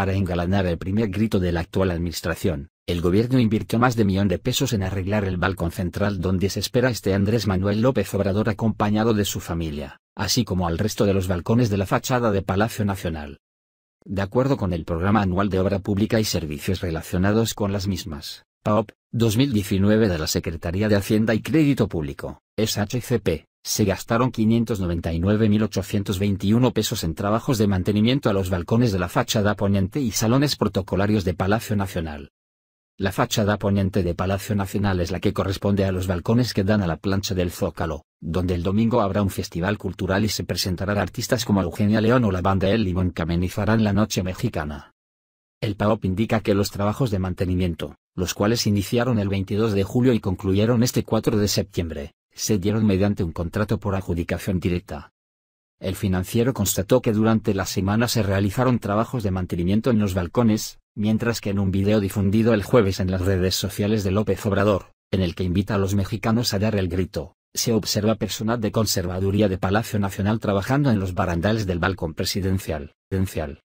para engalanar el primer grito de la actual administración, el gobierno invirtió más de millón de pesos en arreglar el balcón central donde se espera este Andrés Manuel López Obrador acompañado de su familia, así como al resto de los balcones de la fachada de Palacio Nacional. De acuerdo con el Programa Anual de Obra Pública y Servicios Relacionados con las mismas, PAOP, 2019 de la Secretaría de Hacienda y Crédito Público, SHCP, se gastaron 599.821 pesos en trabajos de mantenimiento a los balcones de la fachada poniente y salones protocolarios de Palacio Nacional. La fachada poniente de Palacio Nacional es la que corresponde a los balcones que dan a la plancha del Zócalo, donde el domingo habrá un festival cultural y se presentarán artistas como Eugenia León o la banda El Limón que amenizarán la noche mexicana. El PAOP indica que los trabajos de mantenimiento, los cuales iniciaron el 22 de julio y concluyeron este 4 de septiembre, se dieron mediante un contrato por adjudicación directa. El financiero constató que durante la semana se realizaron trabajos de mantenimiento en los balcones, mientras que en un video difundido el jueves en las redes sociales de López Obrador, en el que invita a los mexicanos a dar el grito, se observa personal de conservaduría de Palacio Nacional trabajando en los barandales del balcón presidencial.